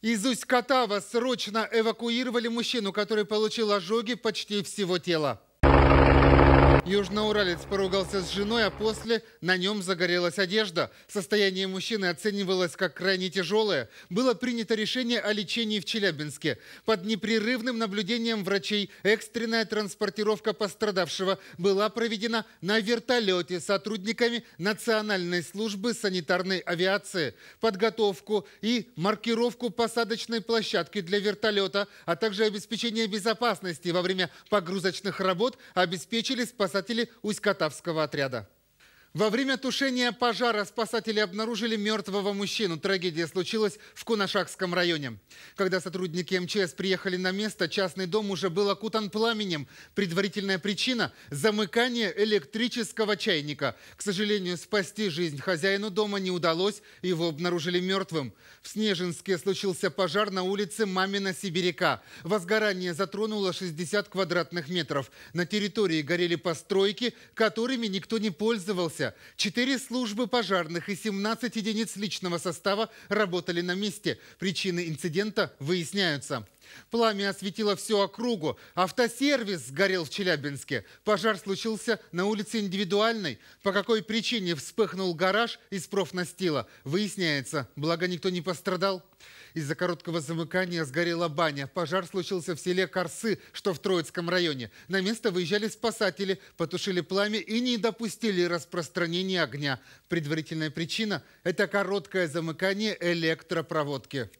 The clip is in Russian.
Из Усть-Катава срочно эвакуировали мужчину, который получил ожоги почти всего тела. Южноуралец поругался с женой, а после на нем загорелась одежда. Состояние мужчины оценивалось как крайне тяжелое. Было принято решение о лечении в Челябинске. Под непрерывным наблюдением врачей экстренная транспортировка пострадавшего была проведена на вертолете сотрудниками Национальной службы санитарной авиации. Подготовку и маркировку посадочной площадки для вертолета, а также обеспечение безопасности во время погрузочных работ обеспечили спасатели кстати, у из отряда. Во время тушения пожара спасатели обнаружили мертвого мужчину. Трагедия случилась в Кунашакском районе. Когда сотрудники МЧС приехали на место, частный дом уже был окутан пламенем. Предварительная причина – замыкание электрического чайника. К сожалению, спасти жизнь хозяину дома не удалось, его обнаружили мертвым. В Снежинске случился пожар на улице Мамина Сибиряка. Возгорание затронуло 60 квадратных метров. На территории горели постройки, которыми никто не пользовался. Четыре службы пожарных и 17 единиц личного состава работали на месте. Причины инцидента выясняются. Пламя осветило всю округу. Автосервис сгорел в Челябинске. Пожар случился на улице Индивидуальной. По какой причине вспыхнул гараж из профнастила? Выясняется, благо никто не пострадал. Из-за короткого замыкания сгорела баня. Пожар случился в селе Корсы, что в Троицком районе. На место выезжали спасатели, потушили пламя и не допустили распространения огня. Предварительная причина – это короткое замыкание электропроводки.